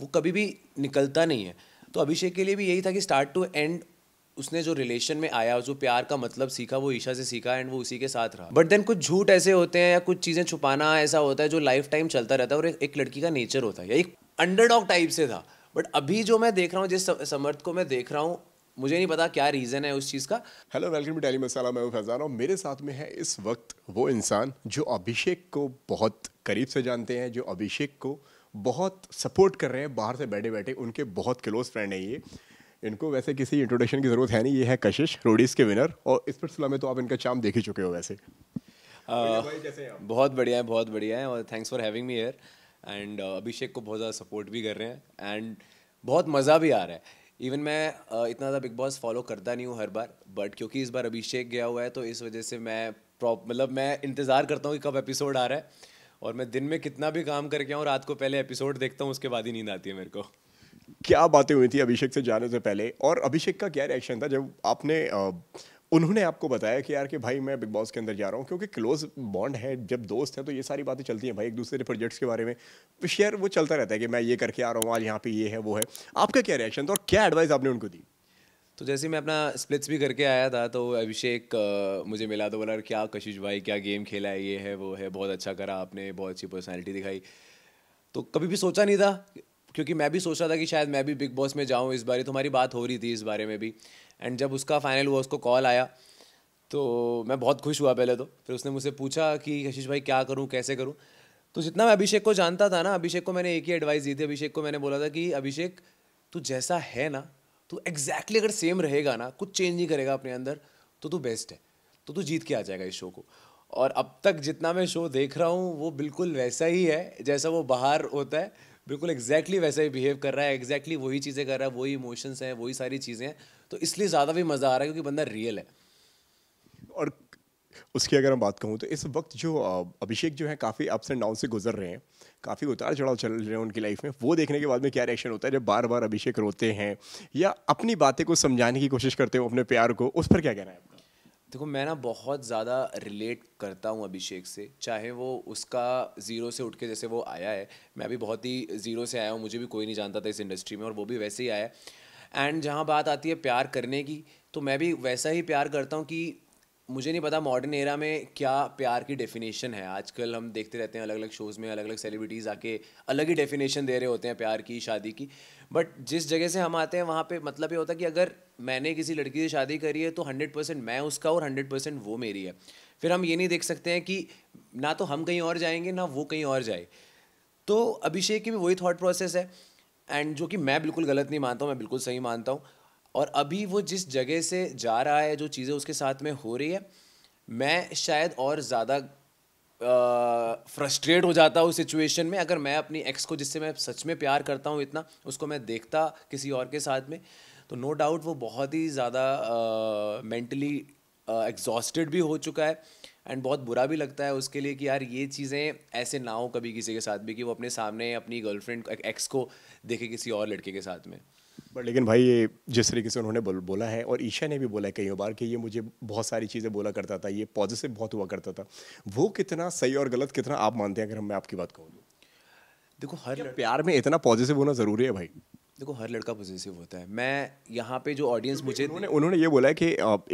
वो कभी भी निकलता नहीं है तो अभिषेक के लिए भी यही था कि स्टार्ट टू एंड उसने जो रिलेशन में आया जो प्यार का मतलब सीखा वो ईशा से सीखा एंड वो उसी के साथ रहा बट देन कुछ झूठ ऐसे होते हैं या कुछ चीज़ें छुपाना ऐसा होता है जो लाइफ टाइम चलता रहता है और एक लड़की का नेचर होता है या एक अंडरडॉग टाइप से था बट अभी जो मैं देख रहा हूँ जिस समर्थ को मैं देख रहा हूँ मुझे नहीं पता क्या रीज़न है उस चीज़ का hello welcome to daily masala मैं फैजान हूँ मेरे साथ में है इस वक्त वो इंसान जो अभिषेक को बहुत करीब से जानते हैं जो अभिषेक को बहुत सपोर्ट कर रहे हैं बाहर से बैठे बैठे उनके बहुत क्लोज फ्रेंड हैं ये इनको वैसे किसी इंट्रोडक्शन की ज़रूरत है नहीं ये है कशिश रोडीज़ के विनर और इस पर में तो आप इनका चाम देख ही चुके हो वैसे बहुत बढ़िया है बहुत बढ़िया है और thanks for having me here and Abhishek को बहुत ज़्यादा सपोर्ट भी कर रहे हैं एंड बहुत मज़ा भी आ रहा है इवन मैं uh, इतना ज़्यादा बिग बॉस फॉलो करता नहीं हूँ हर बार बट क्योंकि इस बार अभिषेक गया हुआ है तो इस वजह से मैं प्रॉप मतलब मैं इंतज़ार करता हूँ कि कब एपिसोड आ रहा है और मैं दिन में कितना भी काम करके आऊँ रात को पहले एपिसोड देखता हूँ उसके बाद ही नींद आती है मेरे को क्या बातें हुई थी अभिषेक से जाने से पहले और अभिषेक का क्या रिएक्शन था जब आपने उन्होंने आपको बताया कि यार कि भाई मैं बिग बॉस के अंदर जा रहा हूँ क्योंकि क्लोज बॉन्ड है जब दोस्त है तो ये सारी बातें चलती हैं भाई एक दूसरे प्रोजेक्ट्स के बारे में शेयर वो चलता रहता है कि मैं ये करके आ रहा हूँ आज यहाँ पे ये है वो है आपका क्या रिएक्शन था और क्या एडवाइस आपने उनको दी तो जैसे मैं अपना स्प्लिट्स भी करके आया था तो अभिषेक मुझे मिला तो बोला क्या कशिश भाई क्या गेम खेला है ये है वो है बहुत अच्छा करा आपने बहुत अच्छी पर्सनैलिटी दिखाई तो कभी भी सोचा नहीं था क्योंकि मैं भी सोच रहा था कि शायद मैं भी बिग बॉस में जाऊँ इस बारे तुम्हारी बात हो रही थी इस बारे में भी एंड जब उसका फाइनल हुआ उसको कॉल आया तो मैं बहुत खुश हुआ पहले तो फिर उसने मुझसे पूछा कि कशिश भाई क्या करूँ कैसे करूँ तो जितना मैं अभिषेक को जानता था ना अभिषेक को मैंने एक ही एडवाइस दी थी अभिषेक को मैंने बोला था कि अभिषेक तू जैसा है ना तो एग्जैक्टली exactly अगर सेम रहेगा ना कुछ चेंज नहीं करेगा अपने अंदर तो तू बेस्ट है तो तू जीत के आ जाएगा इस शो को और अब तक जितना मैं शो देख रहा हूँ वो बिल्कुल वैसा ही है जैसा वो बाहर होता है बिल्कुल एग्जैक्टली exactly वैसा ही बिहेव कर रहा है एग्जैक्टली exactly वही चीज़ें कर रहा है वही इमोशंस हैं वही सारी चीज़ें हैं तो इसलिए ज़्यादा भी मज़ा आ रहा है क्योंकि बंदा रियल है और उसकी अगर हम बात कहूँ तो इस वक्त जो अभिषेक जो है काफ़ी अप्स एंड डाउन से गुजर रहे हैं काफ़ी उतार चढ़ाव चल रहे हैं उनकी लाइफ में वो देखने के बाद में क्या रिएक्शन होता है जब बार बार अभिषेक रोते हैं या अपनी बातें को समझाने की कोशिश करते हो अपने प्यार को उस पर क्या कहना है आपका देखो मैं ना बहुत ज़्यादा रिलेट करता हूँ अभिषेक से चाहे वो उसका ज़ीरो से उठ के जैसे वो आया है मैं भी बहुत ही ज़ीरो से आया हूँ मुझे भी कोई नहीं जानता था इस इंडस्ट्री में और वो भी वैसे ही आया है एंड जहाँ बात आती है प्यार करने की तो मैं भी वैसा ही प्यार करता हूँ कि मुझे नहीं पता मॉडर्न एरा में क्या प्यार की डेफिनेशन है आजकल हम देखते रहते हैं अलग अलग शोज़ में अलग अलग सेलिब्रिटीज़ आके अलग ही डेफिनेशन दे रहे होते हैं प्यार की शादी की बट जिस जगह से हम आते हैं वहाँ पे मतलब ये होता है कि अगर मैंने किसी लड़की से शादी करी है तो हंड्रेड परसेंट मैं उसका और हंड्रेड परसेंट वो मेरी है फिर हम ये नहीं देख सकते हैं कि ना तो हम कहीं और जाएंगे ना वो कहीं और जाए तो अभिषेक की भी वही थाट प्रोसेस है एंड जो कि मैं बिल्कुल गलत नहीं मानता हूँ मैं बिल्कुल सही मानता हूँ और अभी वो जिस जगह से जा रहा है जो चीज़ें उसके साथ में हो रही है मैं शायद और ज़्यादा फ्रस्ट्रेट हो जाता हूँ सिचुएशन में अगर मैं अपनी एक्स को जिससे मैं सच में प्यार करता हूँ इतना उसको मैं देखता किसी और के साथ में तो नो no डाउट वो बहुत ही ज़्यादा मेंटली एग्जॉस्टेड भी हो चुका है एंड बहुत बुरा भी लगता है उसके लिए कि यार ये चीज़ें ऐसे ना हो कभी किसी के साथ भी कि वो अपने सामने अपनी गर्लफ्रेंड एक्स को देखे किसी और लड़के के साथ में बट लेकिन भाई ये जिस तरीके से उन्होंने बोल, बोला है और ईशा ने भी बोला है कई बार कि ये मुझे बहुत सारी चीज़ें बोला करता था ये पॉजिटिव बहुत हुआ करता था वो कितना सही और गलत कितना आप मानते हैं अगर मैं आपकी बात कहूँ तो? देखो हर प्यार में इतना पॉजिटिव होना ज़रूरी है भाई देखो हर लड़का पॉजिटिव होता है मैं यहाँ पे जो ऑडियंस मुझे उन्होंने उन्होंने ये बोला है कि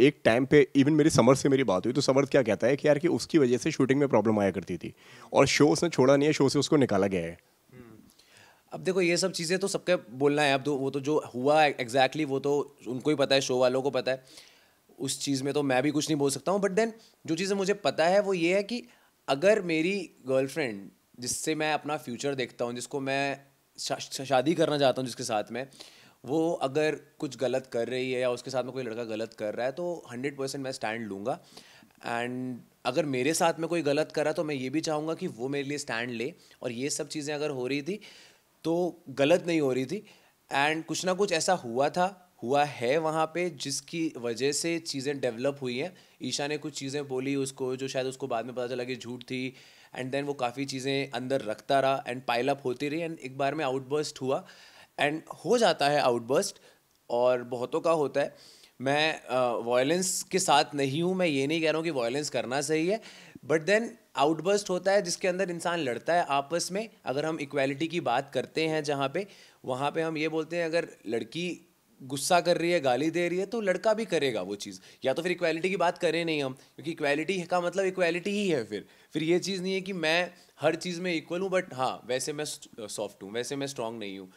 एक टाइम पे इवन मेरी समर से मेरी बात हुई तो समर क्या कहता है कि यार कि उसकी वजह से शूटिंग में प्रॉब्लम आया करती थी और शो उसने छोड़ा नहीं है शो से उसको निकाला गया है अब देखो ये सब चीज़ें तो सबके बोलना है अब तो वो तो जो हुआ एग्जैक्टली exactly वो तो उनको ही पता है शो वालों को पता है उस चीज़ में तो मैं भी कुछ नहीं बोल सकता हूँ बट देन जो चीज़ें मुझे पता है वो ये है कि अगर मेरी गर्लफ्रेंड जिससे मैं अपना फ्यूचर देखता हूँ जिसको मैं शा, शादी करना चाहता हूँ जिसके साथ में वो अगर कुछ गलत कर रही है या उसके साथ में कोई लड़का गलत कर रहा है तो हंड्रेड परसेंट मैं स्टैंड लूँगा एंड अगर मेरे साथ में कोई गलत कर रहा है तो मैं ये भी चाहूँगा कि वो मेरे लिए स्टैंड ले और ये सब चीज़ें अगर हो रही थी तो गलत नहीं हो रही थी एंड कुछ ना कुछ ऐसा हुआ था हुआ है वहाँ पे जिसकी वजह से चीज़ें डेवलप हुई हैं ईशा ने कुछ चीज़ें बोली उसको जो शायद उसको बाद में पता चला कि झूठ थी एंड देन वो काफ़ी चीज़ें अंदर रखता रहा एंड पाइल अप होती रही एंड एक बार में आउटबर्स्ट हुआ एंड हो जाता है आउटबर्स्ट और बहुतों का होता है मैं वायलेंस के साथ नहीं हूँ मैं ये नहीं कह रहा हूँ कि वायलेंस करना सही है बट देन आउटबर्स्ट होता है जिसके अंदर इंसान लड़ता है आपस में अगर हम इक्वालिटी की बात करते हैं जहाँ पे वहाँ पे हम ये बोलते हैं अगर लड़की गुस्सा कर रही है गाली दे रही है तो लड़का भी करेगा वो चीज़ या तो फिर इक्वालिटी की बात करें नहीं हम क्योंकि इक्वालिटी का मतलब इक्वालिटी ही है फिर फिर ये चीज़ नहीं है कि मैं हर चीज़ में इक्वल हूँ बट हाँ वैसे मैं सॉफ्ट हूँ वैसे मैं स्ट्रांग नहीं हूँ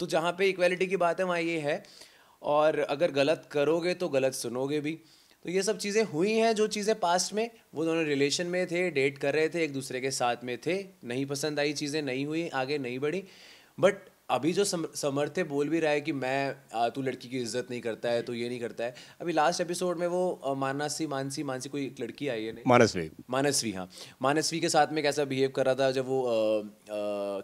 तो जहाँ पे इक्वालिटी की बात है वहाँ ये है और अगर गलत करोगे तो गलत सुनोगे भी तो ये सब चीज़ें हुई हैं जो चीज़ें पास्ट में वो दोनों रिलेशन में थे डेट कर रहे थे एक दूसरे के साथ में थे नहीं पसंद आई चीज़ें नहीं हुई आगे नहीं बढ़ी बट अभी जो समर्थ्य बोल भी रहा है कि मैं तू लड़की की इज्जत नहीं करता है तो ये नहीं करता है अभी लास्ट एपिसोड में वो मानसी मानसी मानसी कोई एक लड़की आई है नहीं मानसवी मानसवी हाँ मानसवी के साथ में कैसा बिहेव कर रहा था जब वो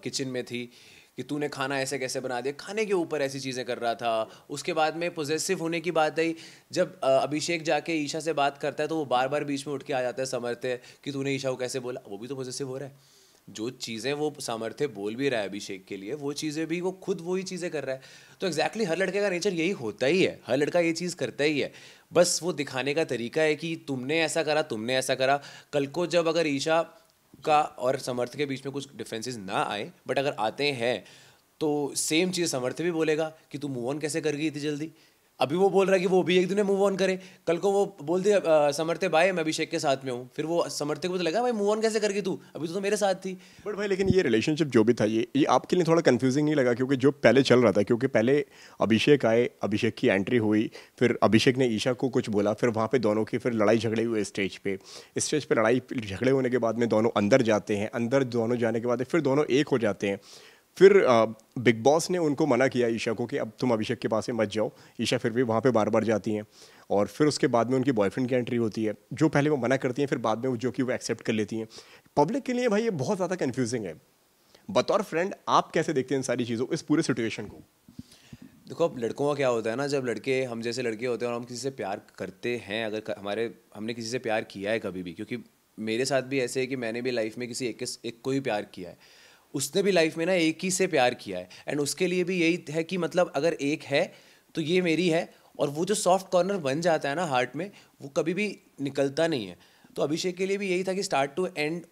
किचन में थी कि तूने खाना ऐसे कैसे बना दिया खाने के ऊपर ऐसी चीज़ें कर रहा था उसके बाद में पोजेसिव होने की बात आई जब अभिषेक जाके ईशा से बात करता है तो वो बार बार बीच में उठ के आ जाता है समर्थ्य कि तूने ईशा को कैसे बोला वो भी तो पोजेसिव हो रहा है जो चीज़ें वो सामर्थ्य बोल भी रहा है अभिषेक के लिए वो चीज़ें भी वो खुद वही चीज़ें कर रहा है तो एग्जैक्टली exactly हर लड़के का नेचर यही होता ही है हर लड़का ये चीज़ करता ही है बस वो दिखाने का तरीका है कि तुमने ऐसा करा तुमने ऐसा करा कल को जब अगर ईशा का और समर्थ के बीच में कुछ डिफरेंसेस ना आए बट अगर आते हैं तो सेम चीज़ समर्थ भी बोलेगा कि तू मूव ऑन कैसे कर गई इतनी जल्दी अभी वो बोल रहा है कि वो भी एक दिन में मूव ऑन करे कल को वो बोल दे समर्थे भाई मैं अभिषेक के साथ में हूँ फिर वो समर्थे को तो लगा भाई मूव ऑन कैसे करके तू अभी तो, तो मेरे साथ थी बट भाई लेकिन ये रिलेशनशिप जो भी था ये ये आपके लिए थोड़ा कन्फ्यूजिंग नहीं लगा क्योंकि जो पहले चल रहा था क्योंकि पहले अभिषेक आए अभिषेक की एंट्री हुई फिर अभिषेक ने ईशा को कुछ बोला फिर वहाँ पर दोनों की फिर लड़ाई झगड़े हुए स्टेज पर स्टेज पर लड़ाई झगड़े होने के बाद में दोनों अंदर जाते हैं अंदर दोनों जाने के बाद फिर दोनों एक हो जाते हैं फिर बिग बॉस ने उनको मना किया ईशा को कि अब तुम अभिषेक के पास ही मत जाओ ईशा फिर भी वहाँ पे बार बार जाती हैं और फिर उसके बाद में उनकी बॉयफ्रेंड की एंट्री होती है जो पहले वो मना करती हैं फिर बाद में वो जो कि वो एक्सेप्ट कर लेती हैं पब्लिक के लिए भाई ये बहुत ज़्यादा कन्फ्यूजिंग है बतौर फ्रेंड आप कैसे देखते हैं इन सारी चीज़ों इस पूरे सिचुएशन को देखो अब लड़कों का क्या होता है ना जब लड़के हम जैसे लड़के होते हैं और हम किसी से प्यार करते हैं अगर कर, हमारे हमने किसी से प्यार किया है कभी भी क्योंकि मेरे साथ भी ऐसे है कि मैंने भी लाइफ में किसी एक, एक को ही प्यार किया है उसने भी लाइफ में ना एक ही से प्यार किया है एंड उसके लिए भी यही है कि मतलब अगर एक है तो ये मेरी है और वो जो सॉफ्ट कॉर्नर बन जाता है ना हार्ट में वो कभी भी निकलता नहीं है तो अभिषेक के लिए भी यही था कि स्टार्ट टू एंड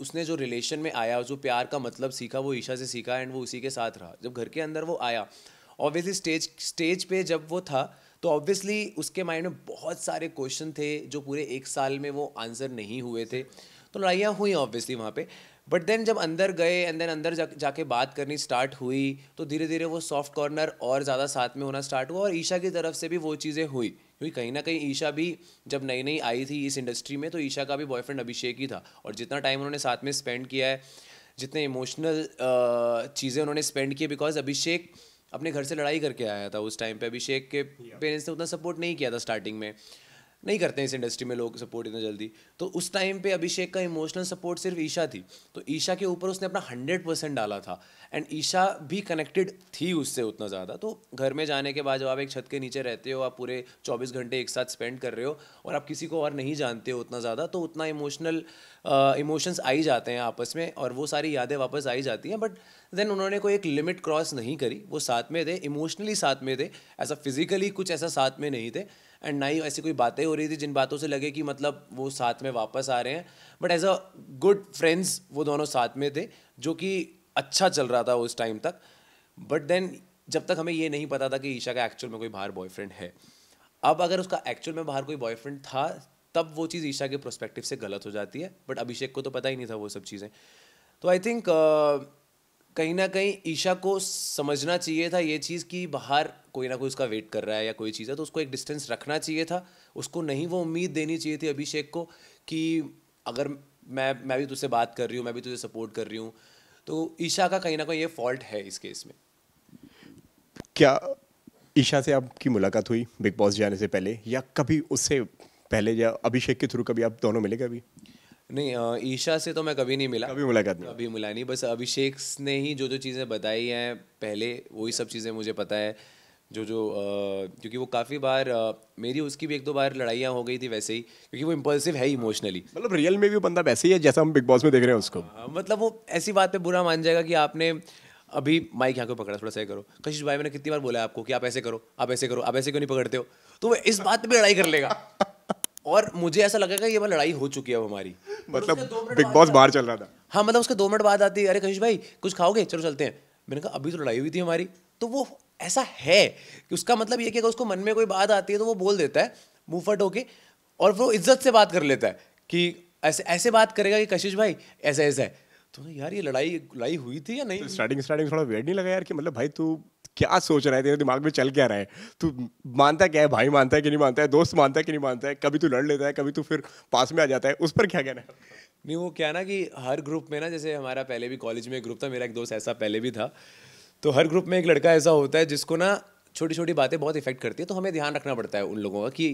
उसने जो रिलेशन में आया जो प्यार का मतलब सीखा वो ईशा से सीखा एंड वो उसी के साथ रहा जब घर के अंदर वो आया ऑब्वियसली स्टेज स्टेज पे जब वो था तो ऑब्वियसली उसके माइंड में बहुत सारे क्वेश्चन थे जो पूरे एक साल में वो आंसर नहीं हुए थे तो लड़ाइयाँ हुई ऑब्वियसली वहाँ पर बट देन जब अंदर गए एंड देन अंदर जा जाके बात करनी स्टार्ट हुई तो धीरे धीरे वो सॉफ्ट कॉर्नर और ज़्यादा साथ में होना स्टार्ट हुआ और ईशा की तरफ से भी वो चीज़ें हुई क्योंकि कहीं ना कहीं ईशा भी जब नई नई आई थी इस इंडस्ट्री में तो ईशा का भी बॉयफ्रेंड अभिषेक ही था और जितना टाइम उन्होंने साथ में स्पेंड किया है जितने इमोशनल चीज़ें उन्होंने स्पेंड किए बिकॉज अभिषेक अपने घर से लड़ाई करके आया था उस टाइम पे अभिषेक के पेरेंट्स ने उतना सपोर्ट नहीं किया था स्टार्टिंग में नहीं करते हैं इस इंडस्ट्री में लोग सपोर्ट इतना जल्दी तो उस टाइम पे अभिषेक का इमोशनल सपोर्ट सिर्फ ईशा थी तो ईशा के ऊपर उसने अपना हंड्रेड परसेंट डाला था एंड ईशा भी कनेक्टेड थी उससे उतना ज़्यादा तो घर में जाने के बाद जब आप एक छत के नीचे रहते हो आप पूरे चौबीस घंटे एक साथ स्पेंड कर रहे हो और आप किसी को और नहीं जानते हो उतना ज़्यादा तो उतना इमोशनल इमोशंस आ ही जाते हैं आपस में और वो सारी यादें वापस आ ही जाती हैं बट देन उन्होंने कोई एक लिमिट क्रॉस नहीं करी वो साथ में थे इमोशनली साथ में थे ऐसा फिजिकली कुछ ऐसा साथ में नहीं थे एंड ना ही ऐसी कोई बातें हो रही थी जिन बातों से लगे कि मतलब वो साथ में वापस आ रहे हैं but as a good friends वो दोनों साथ में थे जो कि अच्छा चल रहा था उस टाइम तक बट देन जब तक हमें ये नहीं पता था कि ईशा का एक्चुअल में कोई बाहर बॉयफ्रेंड है अब अगर उसका एक्चुअल में बाहर कोई बॉयफ्रेंड था तब वो चीज़ ईशा के प्रोस्पेक्टिव से गलत हो जाती है बट अभिषेक को तो पता ही नहीं था वो सब चीज़ें तो आई थिंक कहीं ना कहीं ईशा को समझना चाहिए था ये चीज़ कि बाहर कोई ना कोई उसका वेट कर रहा है या कोई चीज़ है तो उसको एक डिस्टेंस रखना चाहिए था उसको नहीं वो उम्मीद देनी चाहिए थी अभिषेक को कि अगर मैं मैं भी तुझसे बात कर रही हूँ मैं भी तुझे सपोर्ट कर रही हूँ तो ईशा का कहीं ना कहीं ये फॉल्ट है इस केस में क्या ईशा से आपकी मुलाकात हुई बिग बॉस जाने से पहले या कभी उससे पहले या अभिषेक के थ्रू कभी आप दोनों मिले कभी नहीं ईशा से तो मैं कभी नहीं मिला कभी मुलाकात नहीं कभी मिला नहीं बस अभिषेक ने ही जो जो चीज़ें बताई हैं पहले वही सब चीज़ें मुझे पता है जो जो क्योंकि वो काफ़ी बार मेरी उसकी भी एक दो बार लड़ाइयाँ हो गई थी वैसे ही क्योंकि वो इम्पल्सिव है इमोशनली मतलब रियल में भी बंदा वैसे ही है जैसा हम बिग बॉस में देख रहे हैं उसको हाँ, मतलब वो ऐसी बात पर बुरा मान जाएगा कि आपने अभी माइक यहाँ को पकड़ा थोड़ा सा करो कशिश भाई मैंने कितनी बार बोला आपको कि आप ऐसे करो आप ऐसे करो आप ऐसे क्यों नहीं पकड़ते हो तो वो इस बात पर लड़ाई कर लेगा और मुझे ऐसा लगा कि ये बार लड़ाई हो चुकी है अब हमारी मतलब बिग बॉस बाहर चल रहा था हाँ मतलब उसके दो मिनट बाद आती है अरे कशिश भाई कुछ खाओगे चलो चलते हैं मैंने कहा अभी तो लड़ाई हुई थी हमारी तो वो ऐसा है कि उसका मतलब ये कि अगर उसको मन में कोई बात आती है तो वो बोल देता है मुँहफट होके और वो इज्जत से बात कर लेता है कि ऐसे ऐसे बात करेगा कि कशिश भाई ऐसा ऐसा है तो यार ये लड़ाई लड़ाई हुई थी या नहीं स्टार्टिंग तो स्टार्टिंग थोड़ा वेट नहीं लगा यार कि मतलब भाई तू क्या सोच रहा है तेरे दिमाग में चल क्या रहा है तू मानता क्या है भाई मानता है कि नहीं मानता है दोस्त मानता है कि नहीं मानता है कभी तू लड़ लेता है कभी तू फिर पास में आ जाता है उस पर क्या कहना है नहीं वो क्या ना कि हर ग्रुप में ना जैसे हमारा पहले भी कॉलेज में एक ग्रुप था मेरा एक दोस्त ऐसा पहले भी था तो हर ग्रुप में एक लड़का ऐसा होता है जिसको ना छोटी छोटी बातें बहुत इफेक्ट करती है तो हमें ध्यान रखना पड़ता है उन लोगों का कि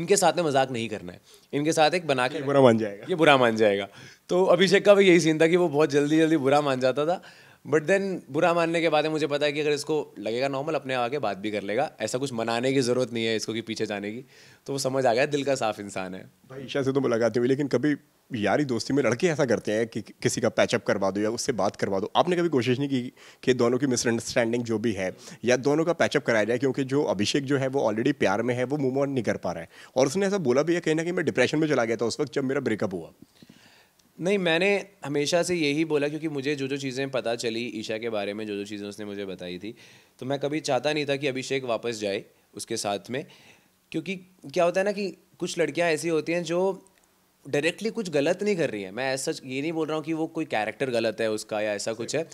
इनके साथ में मजाक नहीं करना है इनके साथ एक बना के बुरा मान जाएगा ये बुरा मान जाएगा तो अभिषेक का भी यही सीन था कि वो बहुत जल्दी जल्दी बुरा मान जाता था बट देन बुरा मानने के बाद मुझे पता है कि अगर इसको लगेगा नॉर्मल अपने आगे बात भी कर लेगा ऐसा कुछ मनाने की ज़रूरत नहीं है इसको कि पीछे जाने की तो वो समझ आ गया दिल का साफ इंसान है भाई ईशा से तो मुलाकात हुई लेकिन कभी यारी दोस्ती में लड़के ऐसा करते हैं कि किसी का पैचअप करवा दो या उससे बात करवा दो आपने कभी कोशिश नहीं की कि दोनों की मिसअंडरस्टैंडिंग जो भी है या दोनों का पैचअप कराया जाए क्योंकि जो अभिषेक जो है वो ऑलरेडी प्यार में है वो मूव ऑन नहीं कर पा रहा है और उसने ऐसा बोला भी है कहीं ना कहीं मैं डिप्रेशन में चला गया था उस वक्त जब मेरा ब्रेकअप हुआ नहीं मैंने हमेशा से यही बोला क्योंकि मुझे जो जो चीज़ें पता चली ईशा के बारे में जो जो चीज़ें उसने मुझे बताई थी तो मैं कभी चाहता नहीं था कि अभिषेक वापस जाए उसके साथ में क्योंकि क्या होता है ना कि कुछ लड़कियां ऐसी होती हैं जो डायरेक्टली कुछ गलत नहीं कर रही हैं मैं ऐसा ये नहीं बोल रहा हूँ कि वो कोई कैरेक्टर गलत है उसका या ऐसा कुछ है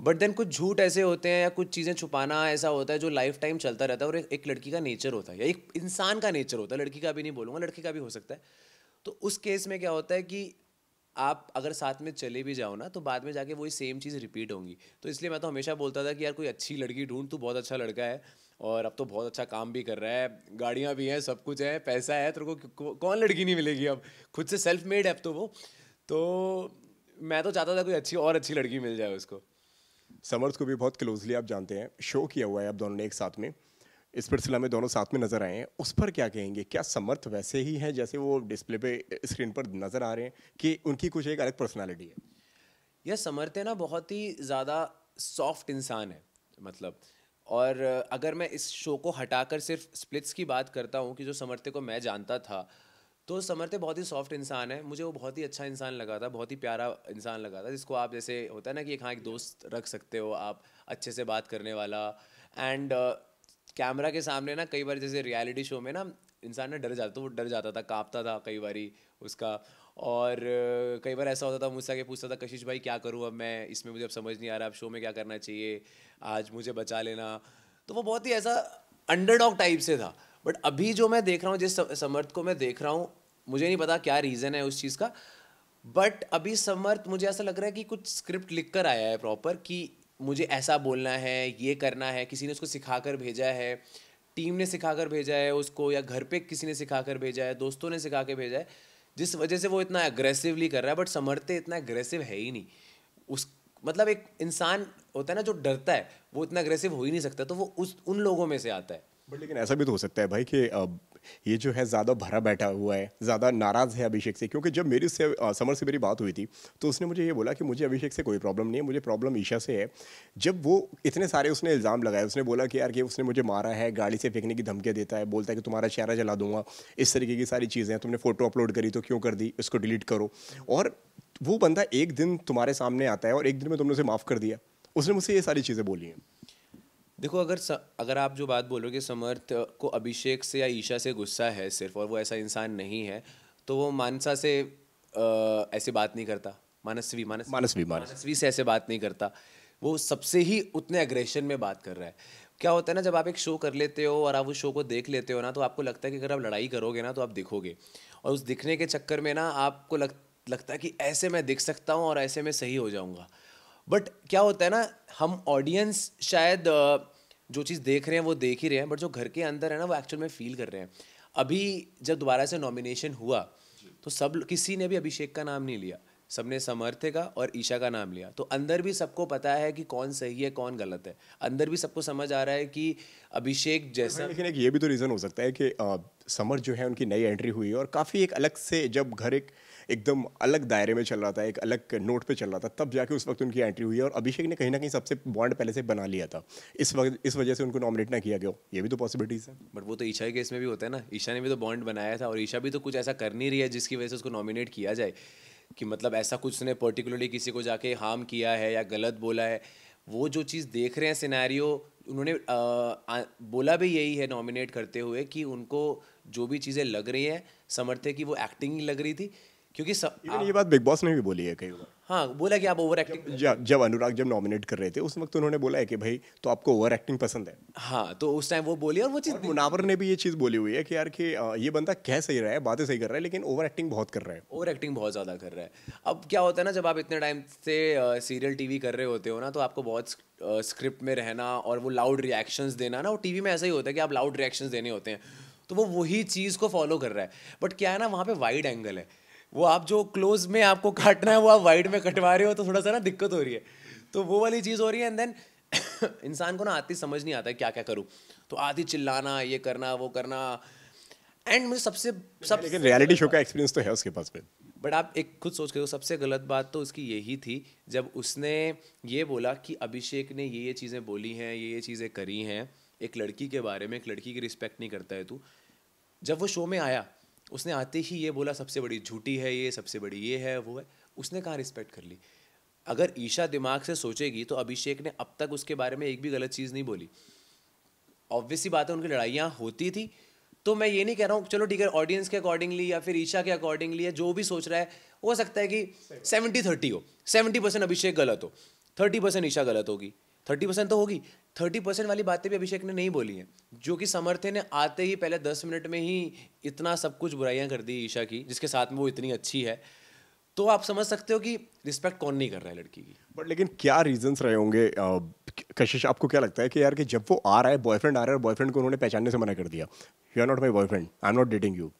बट देन कुछ झूठ ऐसे होते हैं या कुछ चीज़ें छुपाना ऐसा होता है जो लाइफ टाइम चलता रहता है और एक लड़की का नेचर होता है या एक इंसान का नेचर होता है लड़की का भी नहीं बोलूँगा लड़की का भी हो सकता है तो उस केस में क्या होता है कि आप अगर साथ में चले भी जाओ ना तो बाद में जाके वही सेम चीज़ रिपीट होंगी तो इसलिए मैं तो हमेशा बोलता था कि यार कोई अच्छी लड़की ढूंढ तू बहुत अच्छा लड़का है और अब तो बहुत अच्छा काम भी कर रहा है गाड़ियाँ भी हैं सब कुछ है पैसा है तेरे को कौन लड़की नहीं मिलेगी अब खुद से सेल्फ मेड है अब तो वो तो मैं तो चाहता था कोई अच्छी और अच्छी लड़की मिल जाए उसको समर्थ को भी बहुत क्लोजली आप जानते हैं शो किया हुआ है आप दोनों ने एक साथ में इस सिलसिला में दोनों साथ में नज़र आए हैं उस पर क्या कहेंगे क्या समर्थ वैसे ही हैं जैसे वो डिस्प्ले पे स्क्रीन पर नज़र आ रहे हैं कि उनकी कुछ एक अलग पर्सनालिटी है यह समर्थ है ना बहुत ही ज़्यादा सॉफ्ट इंसान है मतलब और अगर मैं इस शो को हटाकर सिर्फ स्प्लिट्स की बात करता हूँ कि जो समर्थ्य को मैं जानता था तो समर्थ्य बहुत ही सॉफ्ट इंसान है मुझे वो बहुत ही अच्छा इंसान लगा था बहुत ही प्यारा इंसान लगा था जिसको आप जैसे होता है ना कि एक हाँ एक दोस्त रख सकते हो आप अच्छे से बात करने वाला एंड uh, कैमरा के सामने ना कई बार जैसे रियलिटी शो में ना इंसान ना डर जाता तो वो डर जाता था कांपता था कई बारी उसका और कई बार ऐसा होता था मुझसे आगे पूछता था कशिश भाई क्या करूँ अब मैं इसमें मुझे अब समझ नहीं आ रहा अब शो में क्या करना चाहिए आज मुझे बचा लेना तो वो बहुत ही ऐसा अंडरडॉग टाइप से था बट अभी जो मैं देख रहा हूँ जिस समर्थ को मैं देख रहा हूँ मुझे नहीं पता क्या रीज़न है उस चीज़ का बट अभी समर्थ मुझे ऐसा लग रहा है कि कुछ स्क्रिप्ट लिख कर आया है प्रॉपर कि मुझे ऐसा बोलना है ये करना है किसी ने उसको सिखा कर भेजा है टीम ने सिखा कर भेजा है उसको या घर पे किसी ने सिखा कर भेजा है दोस्तों ने सिखा के भेजा है जिस वजह से वो इतना एग्रेसिवली कर रहा है बट समर्थ्य इतना एग्रेसिव है ही नहीं उस मतलब एक इंसान होता है ना जो डरता है वो इतना अग्रेसिव हो ही नहीं सकता तो वो उस उन लोगों में से आता है बट लेकिन ऐसा भी तो हो सकता है भाई कि ये जो है ज़्यादा भरा बैठा हुआ है ज़्यादा नाराज़ है अभिषेक से क्योंकि जब मेरी से आ, समर से मेरी बात हुई थी तो उसने मुझे ये बोला कि मुझे अभिषेक से कोई प्रॉब्लम नहीं है मुझे प्रॉब्लम ईशा से है जब वो इतने सारे उसने इल्ज़ाम लगाए उसने बोला कि यार कि उसने मुझे मारा है गाड़ी से फेंकने की धमकी देता है बोलता है कि तुम्हारा चेहरा जला दूंगा इस तरीके की सारी चीज़ें तुमने फ़ोटो अपलोड करी तो क्यों कर दी इसको डिलीट करो और वो बंदा एक दिन तुम्हारे सामने आता है और एक दिन में तुमने उसे माफ़ कर दिया उसने मुझसे ये सारी चीज़ें बोली हैं देखो अगर स, अगर आप जो बात बोल रहे हो कि समर्थ को अभिषेक से या ईशा से गुस्सा है सिर्फ और वो ऐसा इंसान नहीं है तो वो मानसा से आ, ऐसे बात नहीं करता मानसवी मानस मानसवी मानसवी से ऐसे बात नहीं करता वो सबसे ही उतने अग्रेशन में बात कर रहा है क्या होता है ना जब आप एक शो कर लेते हो और आप उस शो को देख लेते हो ना तो आपको लगता है कि अगर आप लड़ाई करोगे ना तो आप दिखोगे और उस दिखने के चक्कर में ना आपको लग लगता है कि ऐसे मैं दिख सकता हूँ और ऐसे मैं सही हो जाऊँगा बट क्या होता है ना हम ऑडियंस शायद जो चीज़ देख रहे हैं वो देख ही रहे हैं बट जो घर के अंदर है ना वो एक्चुअल में फील कर रहे हैं अभी जब दोबारा से नॉमिनेशन हुआ तो सब किसी ने भी अभिषेक का नाम नहीं लिया सब ने समर्थ्य का और ईशा का नाम लिया तो अंदर भी सबको पता है कि कौन सही है कौन गलत है अंदर भी सबको समझ आ रहा है कि अभिषेक जैसा लेकिन एक ये भी तो रीज़न हो सकता है कि समर्थ समर जो है उनकी नई एंट्री हुई है और काफ़ी एक अलग से जब घर एक एकदम अलग दायरे में चल रहा था एक अलग नोट पे चल रहा था तब जाके उस वक्त उनकी एंट्री हुई है और अभिषेक ने कहीं ना कहीं सबसे बॉन्ड पहले से बना लिया था इस वक्त इस वजह से उनको नॉमिनेट ना किया गया ये भी तो पॉसिबिलिटीज है बट वो तो ईशा के इसमें भी होता है ना ईशा ने भी तो बॉन्ड बनाया था और ईशा भी तो कुछ ऐसा कर नहीं रही है जिसकी वजह से उसको नॉमिनेट किया जाए कि मतलब ऐसा कुछ उसने पर्टिकुलरली किसी को जाके हार्म किया है या गलत बोला है वो जो चीज़ देख रहे हैं सिनेरियो उन्होंने आ, आ, बोला भी यही है नॉमिनेट करते हुए कि उनको जो भी चीज़ें लग रही हैं समझते कि वो एक्टिंग ही लग रही थी क्योंकि सब आप... ये बात बिग बॉस ने भी बोली है कई बार हाँ बोला कि आप ओवर एक्टिंग जब जब अनुराग जब नॉमिनेट कर रहे थे उस वक्त उन्होंने बोला है कि भाई तो आपको ओवर एक्टिंग पसंद है हाँ तो उस टाइम वो बोली और वो चीज़ मुनावर ने भी ये चीज़ बोली हुई है कि यार कि ये बंदा कह सही रहा है बातें सही कर रहा है लेकिन ओवर एक्टिंग बहुत कर रहा है ओवर एक्टिंग बहुत ज़्यादा कर रहा है अब क्या होता है ना जब आप इतने टाइम से सीरियल टी कर रहे होते हो ना तो आपको बहुत स्क्रिप्ट में रहना और वो लाउड रिएक्शंस देना ना वो टी में ऐसा ही होता है कि आप लाउड रिएक्शंस देने होते हैं तो वो वही चीज़ को फॉलो कर रहा है बट क्या है ना वहाँ पे वाइड एंगल है वो आप जो क्लोज में आपको काटना है वो आप वाइड में कटवा रहे हो तो थोड़ा सा ना दिक्कत हो रही है तो वो वाली चीज़ हो रही है एंड देन इंसान को ना आती समझ नहीं आता क्या क्या करूँ तो आधी चिल्लाना ये करना वो करना एंड मुझे सबसे सब लेकिन रियलिटी शो का एक्सपीरियंस तो है उसके पास में बट आप एक खुद सोच के सबसे गलत बात तो उसकी यही थी जब उसने ये बोला कि अभिषेक ने ये ये चीज़ें बोली हैं ये ये चीज़ें करी हैं एक लड़की के बारे में एक लड़की की रिस्पेक्ट नहीं करता है तू जब वो शो में आया उसने आते ही ये बोला सबसे बड़ी झूठी है ये सबसे बड़ी ये है वो है उसने कहाँ रिस्पेक्ट कर ली अगर ईशा दिमाग से सोचेगी तो अभिषेक ने अब तक उसके बारे में एक भी गलत चीज़ नहीं बोली ऑब्वियसली बात है उनकी लड़ाइयाँ होती थी तो मैं ये नहीं कह रहा हूँ चलो ठीक है ऑडियंस के अकॉर्डिंगली या फिर ईशा के अकॉर्डिंगली या जो भी सोच रहा है हो सकता है कि सेवेंटी थर्टी हो सेवेंटी परसेंट अभिषेक गलत हो थर्टी परसेंट ईशा गलत होगी थर्टी परसेंट तो होगी थर्टी परसेंट वाली बातें भी अभिषेक ने नहीं बोली हैं जो कि समर्थ्य ने आते ही पहले दस मिनट में ही इतना सब कुछ बुराइयां कर दी ईशा की जिसके साथ में वो इतनी अच्छी है तो आप समझ सकते हो कि रिस्पेक्ट कौन नहीं कर रहा है लड़की की बट लेकिन क्या रीजंस रहे होंगे कशिश आपको क्या लगता है कि यार कि जब वो आ रहा है बॉयफ्रेंड आ रहा है बॉयफ्रेंड को उन्होंने पहचानने से मना कर दिया you are not my boyfriend I am not dating you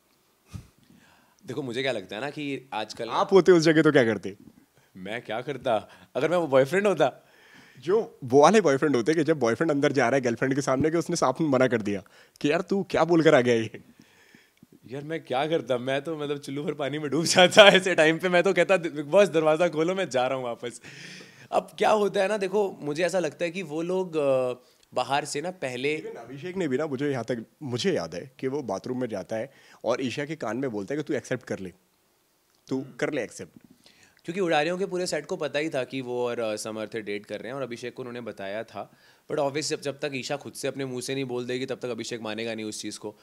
देखो मुझे क्या लगता है ना कि आजकल आप होते उस जगह तो क्या करते मैं क्या करता अगर मैं वो बॉयफ्रेंड होता जो वो वाले बॉयफ्रेंड होते हैं कि जब बॉयफ्रेंड अंदर जा रहा है गर्लफ्रेंड के सामने कि उसने साफ में मना कर दिया कि यार तू क्या बोल कर आ गया ये यार मैं क्या करता मैं तो मतलब चुल्लू भर पानी में डूब जाता ऐसे टाइम पे मैं तो कहता बिग बॉस दरवाज़ा खोलो मैं जा रहा हूँ वापस अब क्या होता है ना देखो मुझे ऐसा लगता है कि वो लोग बाहर से ना पहले अभिषेक ने भी ना मुझे यहाँ तक मुझे याद है कि वो बाथरूम में जाता है और ईशा के कान में बोलता है कि तू एक्सेप्ट कर ले तू हम्म। कर ले एक्सेप्ट क्योंकि उड़ारियों के पूरे सेट को पता ही था कि वो और समर्थ डेट कर रहे हैं और अभिषेक को उन्होंने बताया था बट ऑब्वियस जब जब तक ईशा खुद से अपने मुंह से नहीं बोल देगी तब तक अभिषेक मानेगा नहीं उस चीज़ को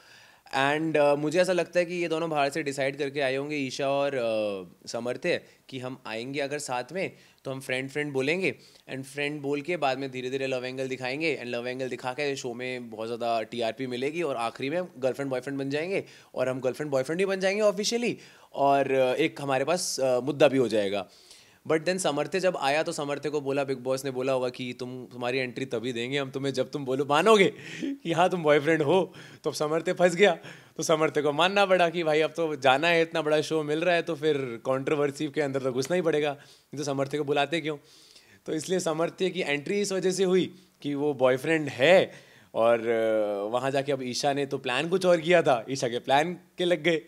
एंड uh, मुझे ऐसा लगता है कि ये दोनों बाहर से डिसाइड करके आए होंगे ईशा और uh, समर्थ्य कि हम आएंगे अगर साथ में तो हम फ्रेंड फ्रेंड बोलेंगे एंड फ्रेंड बोल के बाद में धीरे धीरे लव एंगल दिखाएंगे एंड लव एंगल दिखा के शो में बहुत ज़्यादा टीआरपी मिलेगी और आखिरी में गर्ल गर्लफ्रेंड बॉयफ्रेंड बन जाएंगे और हम गर्लफ्रेंड बॉयफ्रेंड ही बन जाएंगे ऑफिशियली और uh, एक हमारे पास uh, मुद्दा भी हो जाएगा बट देन समर्थ्य जब आया तो समर्थ्य को बोला बिग बॉस ने बोला होगा कि तुम तुम्हारी एंट्री तभी देंगे हम तुम्हें जब तुम बोलो मानोगे कि हाँ तुम बॉयफ्रेंड हो तो अब समर्थ्य फंस गया तो समर्थ्य को मानना पड़ा कि भाई अब तो जाना है इतना बड़ा शो मिल रहा है तो फिर कॉन्ट्रोवर्सी के अंदर तो घुसना ही पड़ेगा तो समर्थ्य को बुलाते क्यों तो इसलिए समर्थ्य की एंट्री इस वजह से हुई कि वो बॉयफ्रेंड है और वहाँ जाके अब ईशा ने तो प्लान कुछ और किया था ईशा के प्लान के लग गए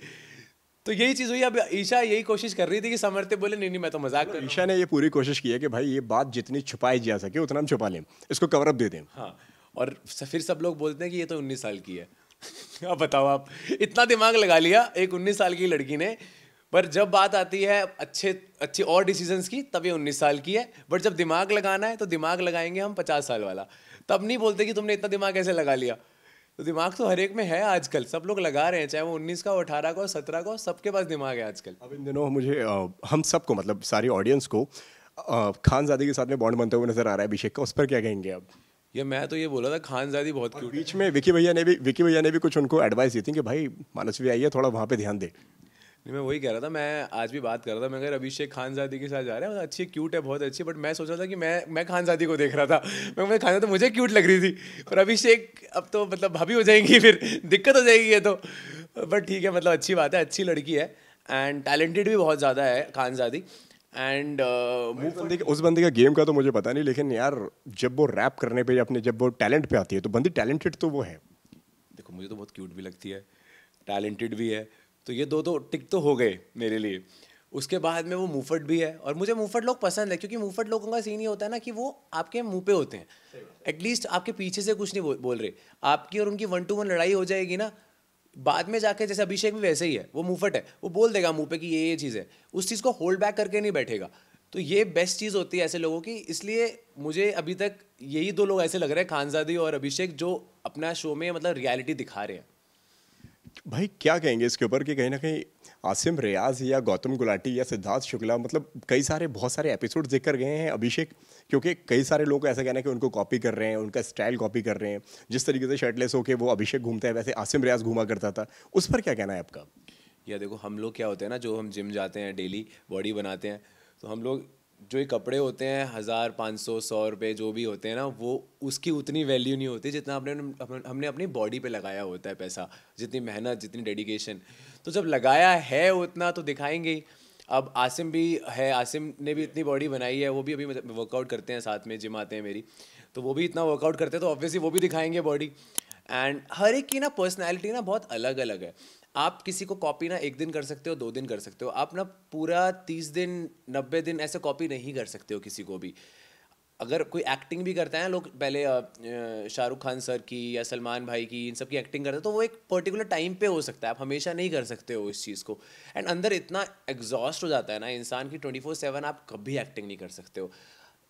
तो यही चीज़ हुई अब ईशा यही कोशिश कर रही थी कि समर्थ्य बोले नहीं नहीं मैं तो मजाक कर ईशा ने ये पूरी कोशिश की है कि भाई ये बात जितनी छुपाई जा सके उतना हम छुपा लें इसको कवरअप दे दें हाँ और फिर सब लोग बोलते हैं कि ये तो उन्नीस साल की है अब बताओ आप इतना दिमाग लगा लिया एक उन्नीस साल की लड़की ने पर जब बात आती है अच्छे अच्छे और डिसीजंस की तब ये उन्नीस साल की है बट जब दिमाग लगाना है तो दिमाग लगाएंगे हम पचास साल वाला तब नहीं बोलते कि तुमने इतना दिमाग कैसे लगा लिया तो दिमाग तो हर एक में है आजकल सब लोग लगा रहे हैं चाहे वो उन्नीस का अठारह का सत्रह का सबके पास दिमाग है आजकल अब इन दिनों मुझे हम सबको मतलब सारी ऑडियंस को खानजादी के साथ में बॉन्ड बनते हुए नजर आ रहा है अभिषेक का उस पर क्या कहेंगे आप ये मैं तो ये बोला था खानजादी बहुत क्यूट बीच में विकी भैया ने भी विकी भैया ने भी कुछ उनको एडवाइस दी थी कि भाई मानस भी आइए थोड़ा वहाँ पे ध्यान दे नहीं मैं वही कह रहा था मैं आज भी बात कर रहा था मैं अगर अभिषेक खानजादी के साथ जा रहा है मतलब अच्छी क्यूट है बहुत अच्छी बट मैं सोच रहा था कि मैं मैं खानजादी को देख रहा था मैं मैं खानजादी तो मुझे क्यूट लग रही थी पर अभिषेक अब तो मतलब भाभी हो जाएंगी फिर दिक्कत हो जाएगी ये तो बट ठीक है मतलब अच्छी बात है अच्छी लड़की है एंड टैलेंटेड भी बहुत ज़्यादा है खानजादी एंड uh, बंदे उस बंदे का गेम का तो मुझे पता नहीं लेकिन यार जब वो रैप करने पे अपने जब वो टैलेंट पे आती है तो बंदी टैलेंटेड तो वो है देखो मुझे तो बहुत क्यूट भी लगती है टैलेंटेड भी है तो ये दो दो टिक तो हो गए मेरे लिए उसके बाद में वो मुफट भी है और मुझे मुफट लोग पसंद है क्योंकि मुफट लोगों का सीन ये होता है ना कि वो आपके मुंह पे होते हैं एटलीस्ट आपके पीछे से कुछ नहीं बोल, बोल रहे आपकी और उनकी वन टू वन लड़ाई हो जाएगी ना बाद में जाके जैसे अभिषेक भी वैसे ही है वो मुफट है वो बोल देगा मुंह पे कि ये ये चीज़ है उस चीज़ को होल्ड बैक करके नहीं बैठेगा तो ये बेस्ट चीज़ होती है ऐसे लोगों की इसलिए मुझे अभी तक यही दो लोग ऐसे लग रहे हैं खानजादी और अभिषेक जो अपना शो में मतलब रियलिटी दिखा रहे हैं भाई क्या कहेंगे इसके ऊपर कि कहीं ना कहीं आसिम रियाज या गौतम गुलाटी या सिद्धार्थ शुक्ला मतलब कई सारे बहुत सारे एपिसोड देख कर गए हैं अभिषेक क्योंकि कई सारे लोग ऐसा कहना है कि उनको कॉपी कर रहे हैं उनका स्टाइल कॉपी कर रहे हैं जिस तरीके से शर्टलेस होकर वो अभिषेक घूमता है वैसे आसिम रियाज घूमा करता था उस पर क्या कहना है आपका या देखो हम लोग क्या होते हैं ना जो हम जिम जाते हैं डेली बॉडी बनाते हैं तो हम लोग जो ये कपड़े होते हैं हज़ार पाँच सौ सौ रुपये जो भी होते हैं ना वो उसकी उतनी वैल्यू नहीं होती जितना आपने हमने अपनी बॉडी पे लगाया होता है पैसा जितनी मेहनत जितनी डेडिकेशन तो जब लगाया है उतना तो दिखाएंगे ही अब आसिम भी है आसिम ने भी इतनी बॉडी बनाई है वो भी अभी वर्कआउट मतलब करते हैं साथ में जिम आते हैं मेरी तो वो भी इतना वर्कआउट करते हैं तो ऑब्वियसली वो भी दिखाएंगे बॉडी एंड हर एक की ना पर्सनैलिटी ना बहुत अलग अलग है आप किसी को कॉपी ना एक दिन कर सकते हो दो दिन कर सकते हो आप ना पूरा तीस दिन नब्बे दिन ऐसे कॉपी नहीं कर सकते हो किसी को भी अगर कोई एक्टिंग भी करता है लोग पहले शाहरुख खान सर की या सलमान भाई की इन सब की एक्टिंग करते हैं तो वो एक पर्टिकुलर टाइम पे हो सकता है आप हमेशा नहीं कर सकते हो इस चीज़ को एंड अंदर इतना एग्जॉस्ट हो जाता है ना इंसान की ट्वेंटी फोर सेवन आप कभी एक्टिंग नहीं कर सकते हो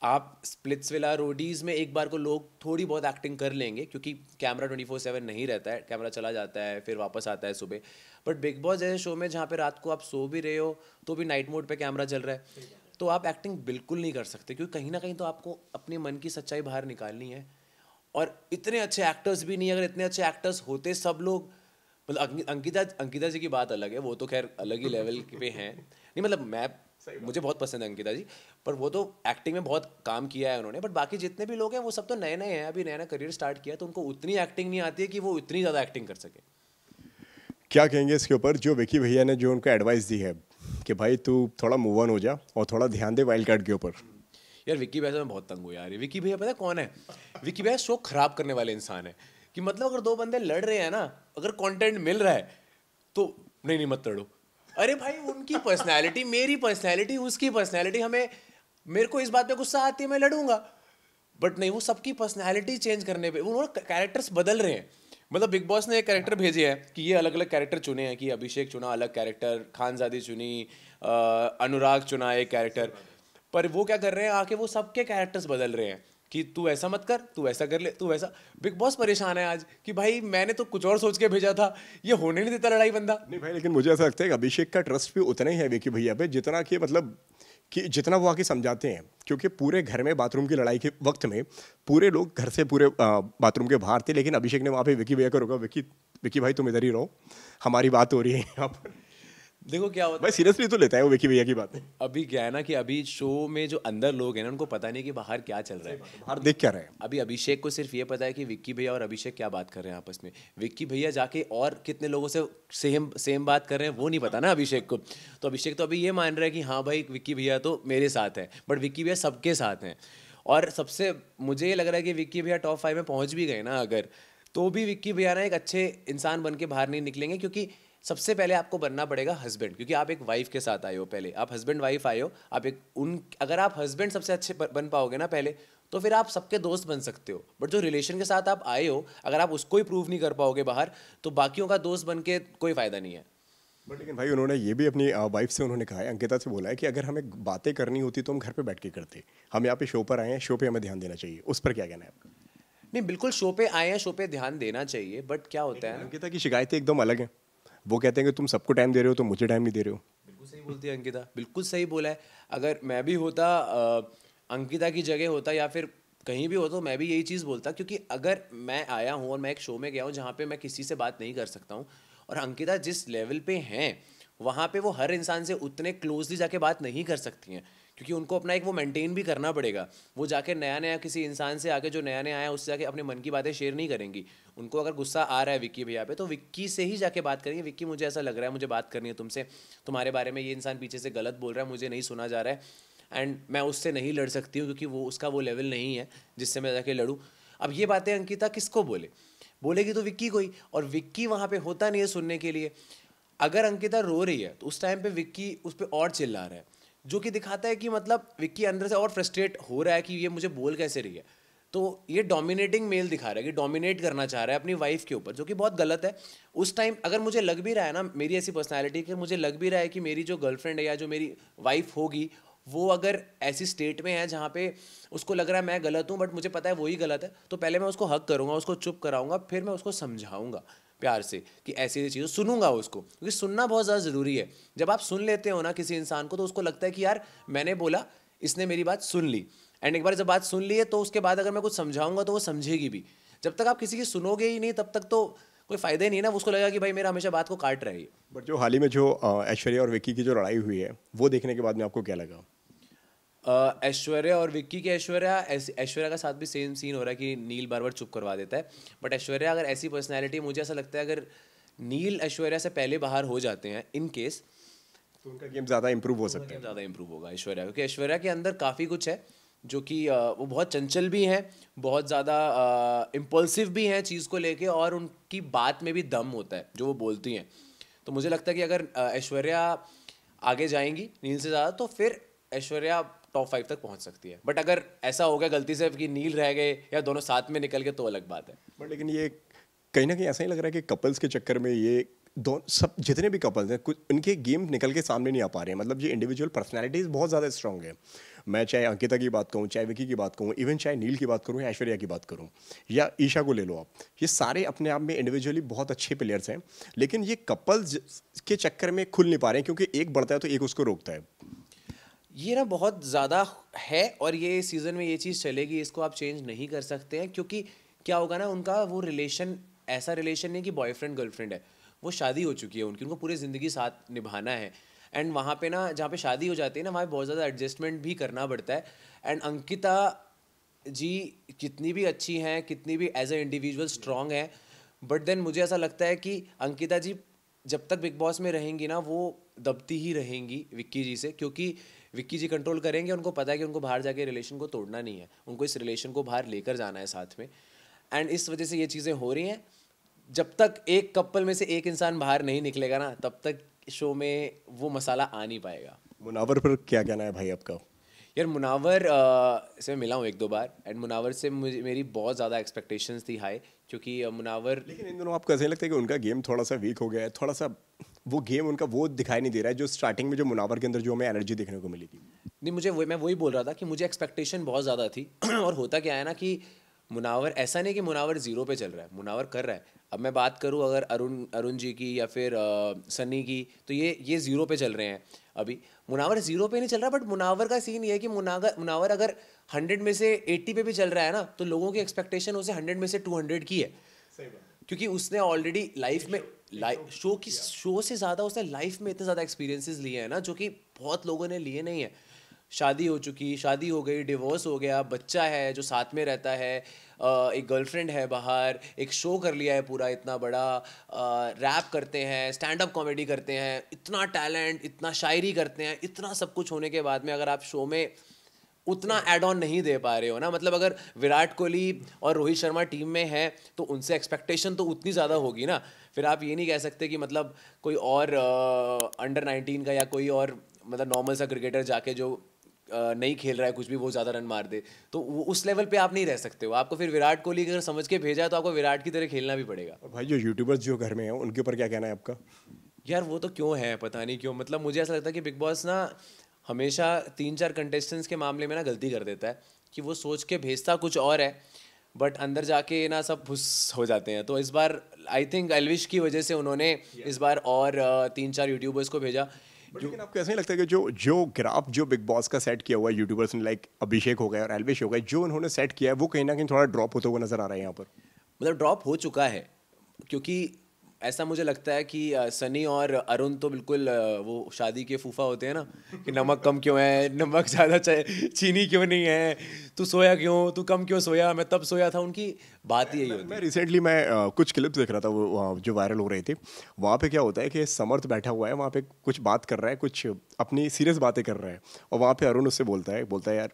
आप स्प्लिट्सविला रोडीज़ में एक बार को लोग थोड़ी बहुत एक्टिंग कर लेंगे क्योंकि कैमरा ट्वेंटी फोर सेवन नहीं रहता है कैमरा चला जाता है फिर वापस आता है सुबह बट बिग बॉस जैसे शो में जहाँ पे रात को आप सो भी रहे हो तो भी नाइट मोड पे कैमरा चल रहा है तो आप एक्टिंग बिल्कुल नहीं कर सकते क्योंकि कहीं ना कहीं तो आपको अपने मन की सच्चाई बाहर निकालनी है और इतने अच्छे एक्टर्स भी नहीं अगर इतने अच्छे एक्टर्स होते सब लोग मतलब अंकिता अंकिता जी की बात अलग है वो तो खैर अलग ही लेवल पे हैं नहीं मतलब मैं मुझे बहुत पसंद है अंकिता जी पर वो तो एक्टिंग में बहुत काम किया है उन्होंने बट बाकी जितने भी लोग हैं वो सब तो नए नए हैं अभी नया नया करियर स्टार्ट किया तो उनको उतनी एक्टिंग नहीं आती है कि वो इतनी ज़्यादा एक्टिंग कर सके क्या कहेंगे इसके ऊपर जो विकी भैया ने जो उनको एडवाइस दी है कि भाई तू थोड़ा मूव ऑन हो जा और थोड़ा ध्यान दे वाइल्ड कार्ड के ऊपर यार विक्की भैया से मैं बहुत तंग हुआ यार विक्की भैया पता कौन है विक्की भैया शो खराब करने वाले इंसान है कि मतलब अगर दो बंदे लड़ रहे हैं ना अगर कंटेंट मिल रहा है तो नहीं नहीं मत लड़ो अरे भाई उनकी पर्सनैलिटी मेरी पर्सनैलिटी उसकी पर्सनैलिटी हमें मेरे को इस बात पे गुस्सा आती है मैं लड़ूंगा बट नहीं वो सबकी पर्सनैलिटी चेंज करने पे उन्होंने कैरेक्टर्स बदल रहे हैं मतलब बिग बॉस ने एक कैरेक्टर भेजे हैं कि ये अलग अलग कैरेक्टर चुने हैं कि अभिषेक चुना अलग कैरेक्टर खानजादी चुनी अनुराग चुना एक कैरेक्टर पर वो क्या कर रहे हैं आके वो सबके कैरेक्टर्स बदल रहे हैं कि तू ऐसा मत कर तू ऐसा कर ले तू वैसा बिग बॉस परेशान है आज कि भाई मैंने तो कुछ और सोच के भेजा था ये होने नहीं देता लड़ाई बंदा नहीं भाई लेकिन मुझे ऐसा लगता है अभिषेक का ट्रस्ट भी उतना ही है विकी भैया पे जितना कि मतलब कि जितना वो आके समझाते हैं क्योंकि पूरे घर में बाथरूम की लड़ाई के वक्त में पूरे लोग घर से पूरे बाथरूम के बाहर थे लेकिन अभिषेक ने वहाँ पे विकी भैया को रोका विकी विकी भाई तुम इधर ही रहो हमारी बात हो रही है यहाँ पर देखो क्या होता है सीरियसली तो लेता है वो विकी भैया की बात अभी क्या है ना कि अभी शो में जो अंदर लोग हैं ना उनको पता नहीं कि बाहर क्या चल रहा है और देख क्या रहे हैं अभी अभिषेक को सिर्फ ये पता है कि विक्की भैया और अभिषेक क्या बात कर रहे हैं आपस में विक्की भैया जाके और कितने लोगों से सेम सेम बात कर रहे हैं वो नहीं पता ना अभिषेक को तो अभिषेक तो अभी ये मान रहा है कि हाँ भाई विक्की भैया तो मेरे साथ है बट विक्की भैया सबके साथ हैं और सबसे मुझे ये लग रहा है कि विक्की भैया टॉप फाइव में पहुँच भी गए ना अगर तो भी विक्की भैया ना एक अच्छे इंसान बन के बाहर नहीं निकलेंगे क्योंकि सबसे पहले आपको बनना पड़ेगा हस्बैंड क्योंकि आप एक वाइफ के साथ आए हो पहले आप हस्बैंड वाइफ आए हो आप एक उन अगर आप हस्बैंड सबसे अच्छे बन पाओगे ना पहले तो फिर आप सबके दोस्त बन सकते हो बट जो रिलेशन के साथ आप आए हो अगर आप उसको ही प्रूव नहीं कर पाओगे बाहर तो बाकियों का दोस्त बन के कोई फ़ायदा नहीं है बट लेकिन भाई उन्होंने ये भी अपनी वाइफ से उन्होंने कहा है अंकिता से बोला है कि अगर हमें बातें करनी होती तो हम घर पर बैठ के करते हम यहाँ पे शो पर आए हैं शो पर हमें ध्यान देना चाहिए उस पर क्या कहना है आपका नहीं बिल्कुल शो पे आए हैं शो पे ध्यान देना चाहिए बट क्या होता है अंकिता की शिकायतें एकदम अलग हैं वो कहते हैं कि तुम सबको टाइम दे रहे हो तो मुझे टाइम नहीं दे रहे हो बिल्कुल सही बोलती है अंकिता बिल्कुल सही बोला है अगर मैं भी होता अंकिता की जगह होता या फिर कहीं भी हो तो मैं भी यही चीज़ बोलता क्योंकि अगर मैं आया हूँ और मैं एक शो में गया हूँ जहाँ पे मैं किसी से बात नहीं कर सकता हूँ और अंकिता जिस लेवल पे हैं वहाँ पे वो हर इंसान से उतने क्लोजली जाके बात नहीं कर सकती हैं क्योंकि उनको अपना एक वो मेंटेन भी करना पड़ेगा वो जाके नया नया किसी इंसान से आके जो नया नया आया उससे जाके अपने मन की बातें शेयर नहीं करेंगी उनको अगर गुस्सा आ रहा है विक्की भैया पे तो विक्की से ही जाके बात करेंगे विक्की मुझे ऐसा लग रहा है मुझे बात करनी है तुमसे तुम्हारे बारे में ये इंसान पीछे से गलत बोल रहा है मुझे नहीं सुना जा रहा है एंड मैं उससे नहीं लड़ सकती हूँ क्योंकि वो उसका वो लेवल नहीं है जिससे मैं जाके लड़ूँ अब ये बातें अंकिता किसको बोले बोलेगी तो विक्की को ही और विक्की वहाँ पे होता नहीं है सुनने के लिए अगर अंकिता रो रही है तो उस टाइम पे विक्की उस पर और चिल्ला रहा है जो कि दिखाता है कि मतलब विक्की अंदर से और फ्रस्ट्रेट हो रहा है कि ये मुझे बोल कैसे रही है तो ये डोमिनेटिंग मेल दिखा रहा है कि डोमिनेट करना चाह रहा है अपनी वाइफ के ऊपर जो कि बहुत गलत है उस टाइम अगर मुझे लग भी रहा है ना मेरी ऐसी पर्सनैलिटी कि मुझे लग भी रहा है कि मेरी जो गर्लफ्रेंड है या जो मेरी वाइफ होगी वो अगर ऐसी स्टेट में है जहाँ पे उसको लग रहा है मैं गलत हूँ बट मुझे पता है वही गलत है तो पहले मैं उसको हक करूँगा उसको चुप कराऊँगा फिर मैं उसको समझाऊँगा प्यार से कि ऐसी ऐसी चीज़ें सुनूंगा उसको क्योंकि सुनना बहुत ज़्यादा ज़रूरी है जब आप सुन लेते हो ना किसी इंसान को तो उसको लगता है कि यार मैंने बोला इसने मेरी बात सुन ली एंड एक बार जब बात सुन ली है तो उसके बाद अगर मैं कुछ समझाऊंगा तो वो समझेगी भी जब तक आप किसी की सुनोगे ही नहीं तब तक तो कोई फायदा ही नहीं ना उसको लगा कि भाई मेरा हमेशा बात को काट रहा है बट जो हाल ही में जो ऐश्वर्या और विक्की की जो लड़ाई हुई है वो देखने के बाद में आपको क्या लगा ऐश्वर्या और विक्की के ऐश्वर्या ऐश्वर्या का साथ भी सेम सीन हो रहा है कि नील बार बार चुप करवा देता है बट ऐश्वर्या अगर ऐसी पर्सनैलिटी मुझे ऐसा लगता है अगर नील ऐश्वर्या से पहले बाहर हो जाते हैं इन केस तो उनका गेम ज़्यादा इम्प्रूव हो सकता है ज़्यादा इम्प्रूव होगा ऐश्वर्या क्योंकि ऐश्वर्या के अंदर काफ़ी कुछ है जो कि वो बहुत चंचल भी हैं बहुत ज़्यादा इम्पल्सिव भी हैं चीज़ को लेके और उनकी बात में भी दम होता है जो वो बोलती हैं तो मुझे लगता है कि अगर ऐश्वर्या आगे जाएंगी नील से ज़्यादा तो फिर ऐश्वर्या टॉप फाइव तक पहुंच सकती है बट अगर ऐसा हो गया गलती से कि नील रह गए या दोनों साथ में निकल गए तो अलग बात है बट लेकिन ये कहीं ना कहीं ऐसा ही लग रहा है कि कपल्स के चक्कर में ये दो सब जितने भी कपल्स हैं कुछ उनके गेम निकल के सामने नहीं आ पा रहे हैं मतलब ये इंडिविजुअल पर्सनैलिटीज़ बहुत ज़्यादा स्ट्रॉन्ग है मैं चाहे अंकिता की बात कहूँ चाहे विकी की बात कहूँ इवन चाहे नील की बात करूँ या ऐश्वर्या की बात करूँ या ईशा को ले लो आप ये सारे अपने आप में इंडिविजुअली बहुत अच्छे प्लेयर्स हैं लेकिन ये कपल्स के चक्कर में खुल नहीं पा रहे हैं क्योंकि एक बढ़ता है तो एक उसको रोकता है ये ना बहुत ज़्यादा है और ये सीज़न में ये चीज़ चलेगी इसको आप चेंज नहीं कर सकते हैं क्योंकि क्या होगा ना उनका वो रिलेशन ऐसा रिलेशन नहीं कि बॉयफ्रेंड गर्लफ्रेंड है वो शादी हो चुकी है उनकी उनको पूरी ज़िंदगी साथ निभाना है एंड वहाँ पे ना जहाँ पे शादी हो जाती है ना वहाँ पर बहुत ज़्यादा एडजस्टमेंट भी करना पड़ता है एंड अंकिता जी कितनी भी अच्छी हैं कितनी भी एज ए इंडिविजुअल स्ट्रांग हैं बट देन मुझे ऐसा लगता है कि अंकिता जी जब तक बिग बॉस में रहेंगी ना वो दबती ही रहेंगी विक्की जी से क्योंकि विक्की जी कंट्रोल करेंगे उनको पता है कि उनको बाहर जाके रिलेशन को तोड़ना नहीं है उनको इस रिलेशन को बाहर लेकर जाना है साथ में एंड इस वजह से ये चीज़ें हो रही हैं जब तक एक कपल में से एक इंसान बाहर नहीं निकलेगा ना तब तक शो में वो मसाला आ नहीं पाएगा मुनावर पर क्या कहना है भाई आपका यार मुनावर आ, से मैं मिला हूँ एक दो बार एंड मुनावर से मुझे मेरी बहुत ज़्यादा एक्सपेक्टेशंस थी हाई क्योंकि मुनावर लेकिन इन दोनों आपको ऐसे लगता है कि उनका गेम थोड़ा सा वीक हो गया है थोड़ा सा वो गेम उनका वो दिखाई नहीं दे रहा है जो स्टार्टिंग में जो मुनावर के अंदर जो हमें एनर्जी देखने को मिली थी नहीं मुझे वो मैं वही बोल रहा था कि मुझे एक्सपेक्टेशन बहुत ज़्यादा थी और होता क्या है ना कि मुनावर ऐसा नहीं कि मुनावर ज़ीरो पे चल रहा है मुनावर कर रहा है अब मैं बात करूँ अगर अरुण अरुण जी की या फिर आ, सनी की तो ये ये ज़ीरो पे चल रहे हैं अभी मुनावर ज़ीरो पे नहीं चल रहा बट मुनावर का सीन ये है कि मुनावर मुनावर अगर हंड्रेड में से एट्टी पे भी चल रहा है ना तो लोगों की एक्सपेक्टेशन उसे हंड्रेड में से टू हंड्रेड की है क्योंकि उसने ऑलरेडी लाइफ में लाइफ शो की शो से ज़्यादा उसने लाइफ में इतने ज़्यादा एक्सपीरियंसेस लिए हैं ना जो कि बहुत लोगों ने लिए नहीं है शादी हो चुकी शादी हो गई डिवोर्स हो गया बच्चा है जो साथ में रहता है एक गर्लफ्रेंड है बाहर एक शो कर लिया है पूरा इतना बड़ा रैप करते हैं स्टैंड अप कॉमेडी करते हैं इतना टैलेंट इतना शायरी करते हैं इतना सब कुछ होने के बाद में अगर आप शो में उतना एड ऑन नहीं दे पा रहे हो ना मतलब अगर विराट कोहली और रोहित शर्मा टीम में है तो उनसे एक्सपेक्टेशन तो उतनी ज़्यादा होगी ना फिर आप ये नहीं कह सकते कि मतलब कोई और अंडर नाइनटीन का या कोई और मतलब नॉर्मल सा क्रिकेटर जाके जो नहीं खेल रहा है कुछ भी वो ज़्यादा रन मार दे तो उस लेवल पे आप नहीं रह सकते हो आपको फिर विराट कोहली अगर समझ के भेजा है तो आपको विराट की तरह खेलना भी पड़ेगा भाई जो यूट्यूबर्स जो घर में हैं उनके ऊपर क्या कहना है आपका यार वो तो क्यों है पता नहीं क्यों मतलब मुझे ऐसा लगता है कि बिग बॉस ना हमेशा तीन चार कंटेस्टेंट्स के मामले में ना गलती कर देता है कि वो सोच के भेजता कुछ और है बट अंदर जाके ना सब फुस हो जाते हैं तो इस बार आई थिंक एलविश की वजह से उन्होंने yeah. इस बार और तीन चार यूट्यूबर्स को भेजा लेकिन आपको ऐसा नहीं लगता कि जो जो ग्राफ जो बिग बॉस का सेट किया हुआ है यूट्यूबर्स ने लाइक अभिषेक हो गए और एलविश हो गए जो उन्होंने सेट किया है वो कहीं ना कहीं थोड़ा ड्रॉप होता हुआ नजर आ रहा है यहाँ पर मतलब ड्रॉप हो चुका है क्योंकि ऐसा मुझे लगता है कि सनी और अरुण तो बिल्कुल वो शादी के फूफा होते हैं ना कि नमक कम क्यों है नमक ज़्यादा चीनी क्यों नहीं है तू सोया क्यों तू कम क्यों सोया मैं तब सोया था उनकी बात ही यही होती मैं रिसेंटली मैं कुछ क्लिप्स देख रहा था वो जो वायरल हो रही थी वहाँ पे क्या होता है कि समर्थ बैठा हुआ है वहाँ पे कुछ बात कर रहा है कुछ अपनी सीरियस बातें कर रहा है और वहाँ पे अरुण उससे बोलता है बोलता है यार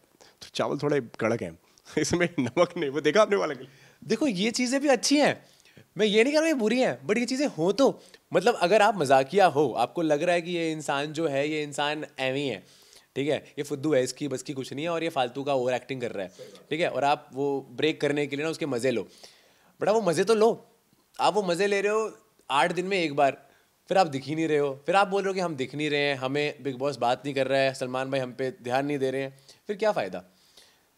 चावल थोड़े कड़क हैं इसमें नमक नहीं वो देखा आपने वाला देखो ये चीज़ें भी अच्छी हैं मैं ये नहीं कह रहा हूँ बुरी हैं बट ये चीज़ें हो तो मतलब अगर आप मजाकिया हो आपको लग रहा है कि ये इंसान जो है ये इंसान एवी है ठीक है ये फुद्दू है इसकी बस की कुछ नहीं है और ये फालतू का ओवर एक्टिंग कर रहा है ठीक है और आप वो ब्रेक करने के लिए ना उसके मज़े लो बट आप वो मज़े तो लो आप वो मज़े ले रहे हो आठ दिन में एक बार फिर आप दिख ही नहीं रहे हो फिर आप बोल रहे हो कि हम दिख नहीं रहे हैं हमें बिग बॉस बात नहीं कर रहा है सलमान भाई हम पे ध्यान नहीं दे रहे हैं फिर क्या फ़ायदा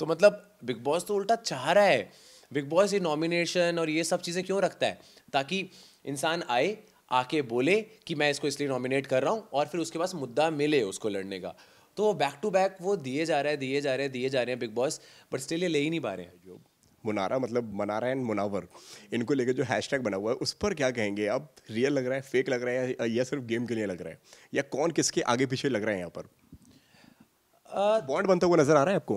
तो मतलब बिग बॉस तो उल्टा चाह रहा है बिग बॉस ये नॉमिनेशन और ये सब चीज़ें क्यों रखता है ताकि इंसान आए आके बोले कि मैं इसको इसलिए नॉमिनेट कर रहा हूँ और फिर उसके पास मुद्दा मिले उसको लड़ने का तो बैक टू बैक वो दिए जा रहे हैं दिए जा रहे हैं दिए जा रहे हैं बिग बॉस बट स्टिल ये ले ही नहीं पा रहे हैं मुनारा मतलब मनारा एंड मुनावर इनको लेकर जो हैश बना हुआ है उस पर क्या कहेंगे अब रियल लग रहा है फेक लग रहा है या सिर्फ गेम के लिए लग रहा है या कौन किसके आगे पीछे लग रहा है यहाँ पर बॉन्ड बनता हुआ नजर आ रहा है आपको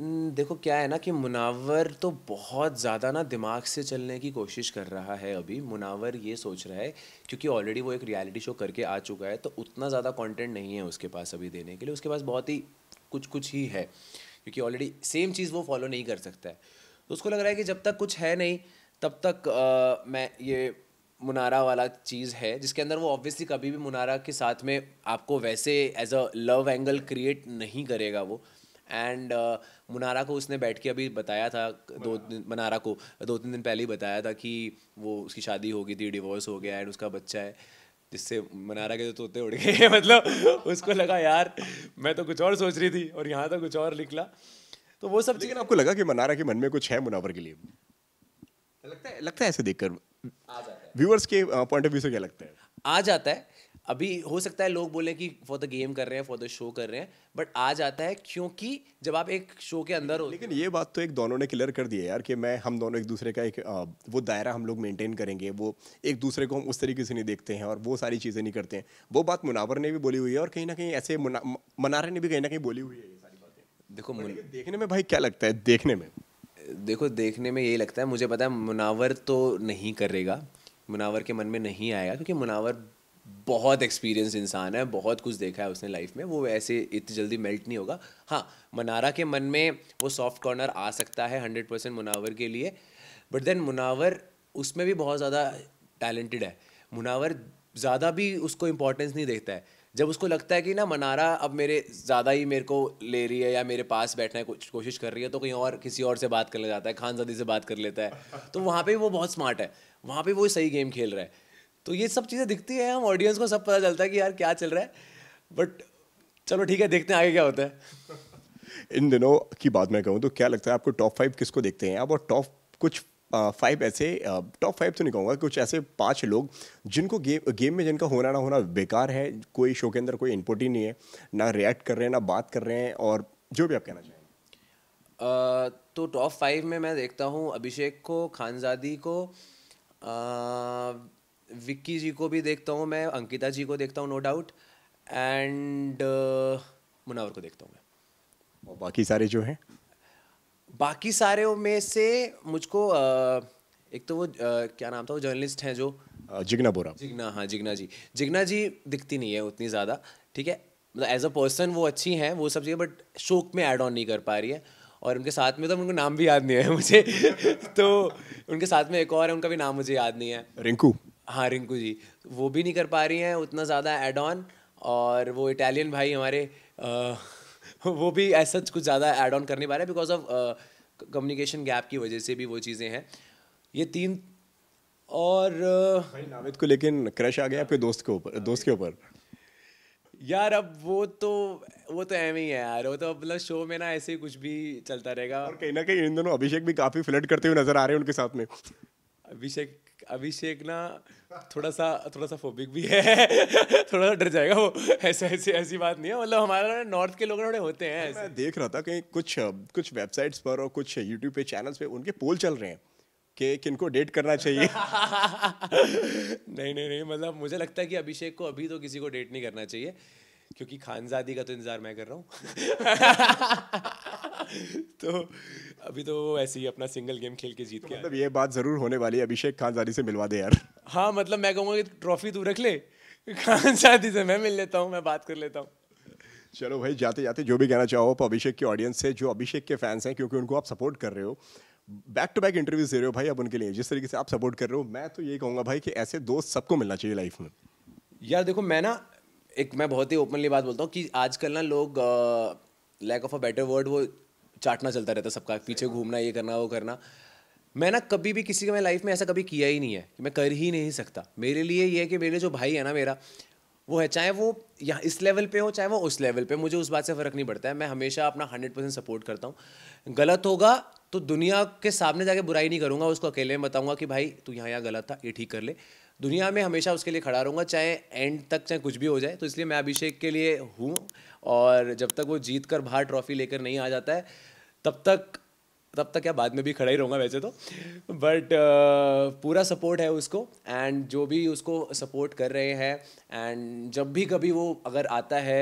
देखो क्या है ना कि मुनावर तो बहुत ज़्यादा ना दिमाग से चलने की कोशिश कर रहा है अभी मुनावर ये सोच रहा है क्योंकि ऑलरेडी वो एक रियलिटी शो करके आ चुका है तो उतना ज़्यादा कंटेंट नहीं है उसके पास अभी देने के लिए उसके पास बहुत ही कुछ कुछ ही है क्योंकि ऑलरेडी सेम चीज़ वो फॉलो नहीं कर सकता है तो उसको लग रहा है कि जब तक कुछ है नहीं तब तक आ, मैं ये मुनारा वाला चीज़ है जिसके अंदर वो ऑब्वियसली कभी भी मुनारा के साथ में आपको वैसे as a love angle create नहीं करेगा वो एंड मुनारा uh, को उसने बैठ के अभी बताया था दो हाँ। दिन मनारा को दो तीन दिन पहले ही बताया था कि वो उसकी शादी हो गई थी डिवोर्स हो गया एंड उसका बच्चा है जिससे मनारा के जो तोते उड़ गए मतलब उसको लगा यार मैं तो कुछ और सोच रही थी और यहाँ तो कुछ और निकला तो वो सब चीज़ें आपको लगा कि मनारा के मन में कुछ है मुनावर के लिए लगता है लगता है ऐसे देखकर व्यूअर्स के पॉइंट ऑफ व्यू से क्या लगता है आ जाता है अभी हो सकता है लोग बोले कि फॉर द गेम कर रहे हैं फॉर द शो कर रहे हैं बट आ जाता है क्योंकि जब आप एक शो के अंदर हो लेकिन ये बात तो एक दोनों ने क्लियर कर दी है यार कि मैं हम दोनों एक दूसरे का एक वो दायरा हम लोग मेंटेन करेंगे वो एक दूसरे को हम उस तरीके से नहीं देखते हैं और वो सारी चीज़ें नहीं करते हैं वो बात मुनावर ने भी बोली हुई है और कहीं ना कहीं ऐसे मनारे ने भी कहीं ना कहीं बोली हुई है ये सारी बातें देखो देखने में भाई क्या लगता है देखने में देखो देखने में यही लगता है मुझे पता है मुनावर तो नहीं करेगा मुनावर के मन में नहीं आएगा क्योंकि मुनावर बहुत एक्सपीरियंस इंसान है बहुत कुछ देखा है उसने लाइफ में वो ऐसे इतनी जल्दी मेल्ट नहीं होगा हाँ मनारा के मन में वो सॉफ्ट कॉर्नर आ सकता है हंड्रेड परसेंट मुनावर के लिए बट देन मुनावर उसमें भी बहुत ज़्यादा टैलेंटेड है मुनावर ज़्यादा भी उसको इम्पोर्टेंस नहीं देखता है जब उसको लगता है कि ना मनारा अब मेरे ज़्यादा ही मेरे को ले रही है या मेरे पास बैठने कुछ कोशिश कर रही है तो कहीं और किसी और से बात कर ले जाता है खानजादी से बात कर लेता है तो वहाँ पर वो बहुत स्मार्ट है वहाँ पर वो सही गेम खेल रहा है तो ये सब चीज़ें दिखती हैं हम ऑडियंस को सब पता चलता है कि यार क्या चल रहा है बट चलो ठीक है देखते हैं आगे क्या होता है इन दिनों की बात मैं कहूँ तो क्या लगता है आपको टॉप फाइव किसको देखते हैं आप और टॉप कुछ फाइव ऐसे टॉप फाइव तो नहीं कहूँगा कुछ ऐसे पांच लोग जिनको गेम गेम में जिनका होना ना होना बेकार है कोई शो के अंदर कोई इनपुट ही नहीं है ना रिएक्ट कर रहे हैं ना बात कर रहे हैं और जो भी आप कहना चाहेंगे तो टॉप फाइव में मैं देखता हूँ अभिषेक को खानजादी को विक्की जी को भी देखता हूँ मैं अंकिता जी को देखता हूँ नो डाउट एंड मुनावर को देखता हूँ मैं और बाकी सारे जो हैं बाकी सारे में से मुझको uh, एक तो वो uh, क्या नाम था वो जर्नलिस्ट हैं जो uh, जिग्ना बोरा जिग्ना हाँ जिग्ना जी जिग्ना जी दिखती नहीं है उतनी ज़्यादा ठीक है मतलब एज अ पर्सन वो अच्छी हैं वो सब चीज़ें बट शोक में एड ऑन नहीं कर पा रही है और उनके साथ में तो उनको नाम भी याद नहीं है मुझे तो उनके साथ में एक और है उनका भी नाम मुझे याद नहीं है रिंकू हाँ रिंकू जी वो भी नहीं कर पा रही हैं उतना ज़्यादा एड ऑन और वो इटालियन भाई हमारे आ, वो भी ऐसा कुछ ज़्यादा एड ऑन कर नहीं पा रहे बिकॉज ऑफ कम्युनिकेशन गैप की वजह से भी वो चीज़ें हैं ये तीन और नावेद को लेकिन क्रश आ गया आपके दोस्त के ऊपर दोस्त के ऊपर यार अब वो तो वो तो एम ही है यार वो तो मतलब शो में ना ऐसे कुछ भी चलता रहेगा और कहीं ना कहीं इन दोनों अभिषेक भी काफ़ी फ्लड करते हुए नजर आ रहे हैं उनके साथ में अभिषेक अभिषेक ना थोड़ा सा थोड़ा सा फोबिक भी है थोड़ा सा डर जाएगा वो ऐसा ऐसी ऐसी बात नहीं है मतलब हमारा नॉर्थ के लोग थोड़े होते हैं ऐसे देख रहा था कहीं कुछ कुछ वेबसाइट्स पर और कुछ यूट्यूब पे चैनल्स पे उनके पोल चल रहे हैं कि किनको डेट करना चाहिए नहीं नहीं नहीं मतलब मुझे लगता है कि अभिषेक को अभी तो किसी को डेट नहीं करना चाहिए क्योंकि खानजादी का तो इंतज़ार मैं कर रहा हूँ तो अभी तो ऐसे ही अपना सिंगल गेम खेल के जीत तो के मतलब ये बात जरूर होने वाली है अभिषेक खानजादी से मिलवा दे यार हाँ मतलब मैं कहूँगा कि ट्रॉफी तू रख ले खानजादी से मैं मिल लेता हूँ मैं बात कर लेता हूँ चलो भाई जाते जाते जो भी कहना चाहो आप अभिषेक के ऑडियंस से जो अभिषेक के फैंस हैं क्योंकि उनको आप सपोर्ट कर रहे हो बैक टू बैक इंटरव्यूज दे रहे हो भाई अब उनके लिए जिस तरीके से आप सपोर्ट कर रहे हो मैं तो ये कहूँगा भाई कि ऐसे दोस्त सबको मिलना चाहिए लाइफ में यार देखो मैं ना एक मैं बहुत ही ओपनली बात बोलता हूँ कि आजकल ना लोग lack of a better word वो चाटना चलता रहता सबका पीछे घूमना ये करना वो करना मैं ना कभी भी किसी के मैं लाइफ में ऐसा कभी किया ही नहीं है कि मैं कर ही नहीं सकता मेरे लिए ये है कि मेरे जो भाई है ना मेरा वो है चाहे वो यहाँ इस लेवल पे हो चाहे वो उस लेवल पे मुझे उस बात से फ़र्क नहीं पड़ता है मैं हमेशा अपना हंड्रेड परसेंट सपोर्ट करता हूँ गलत होगा तो दुनिया के सामने जाके बुराई नहीं करूँगा उसको अकेले में बताऊँगा कि भाई तू यहाँ यहाँ गलत था ये ठीक कर ले दुनिया में हमेशा उसके लिए खड़ा रहूँगा चाहे एंड तक चाहे कुछ भी हो जाए तो इसलिए मैं अभिषेक के लिए हूँ और जब तक वो जीत कर बाहर ट्रॉफी लेकर नहीं आ जाता है तब तक तब तक क्या बाद में भी खड़ा ही रहूँगा वैसे तो बट uh, पूरा सपोर्ट है उसको एंड जो भी उसको सपोर्ट कर रहे हैं एंड जब भी कभी वो अगर आता है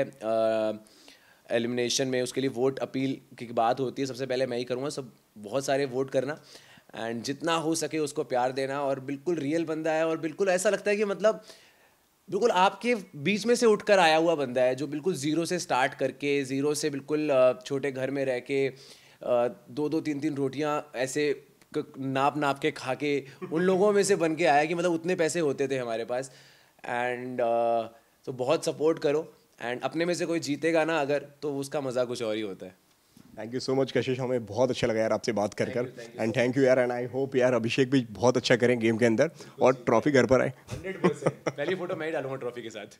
एलिमिनेशन uh, में उसके लिए वोट अपील की बात होती है सबसे पहले मैं ही करूँगा सब बहुत सारे वोट करना एंड जितना हो सके उसको प्यार देना और बिल्कुल रियल बंदा है और बिल्कुल ऐसा लगता है कि मतलब बिल्कुल आपके बीच में से उठकर आया हुआ बंदा है जो बिल्कुल ज़ीरो से स्टार्ट करके ज़ीरो से बिल्कुल uh, छोटे घर में रह के दो दो तीन तीन रोटियाँ ऐसे नाप नाप के खा के उन लोगों में से बन के आया कि मतलब उतने पैसे होते थे हमारे पास एंड तो बहुत सपोर्ट करो एंड अपने में से कोई जीतेगा ना अगर तो उसका मज़ा कुछ और ही होता है थैंक यू सो मच कशिश हमें बहुत अच्छा लगा यार आपसे बात कर कर एंड थैंक यू यार एंड आई होप यार अभिषेक भी बहुत अच्छा करें गेम के अंदर और ट्रॉफी घर पर आए पहली फोटो मैं ही डालूंगा ट्रॉफी के साथ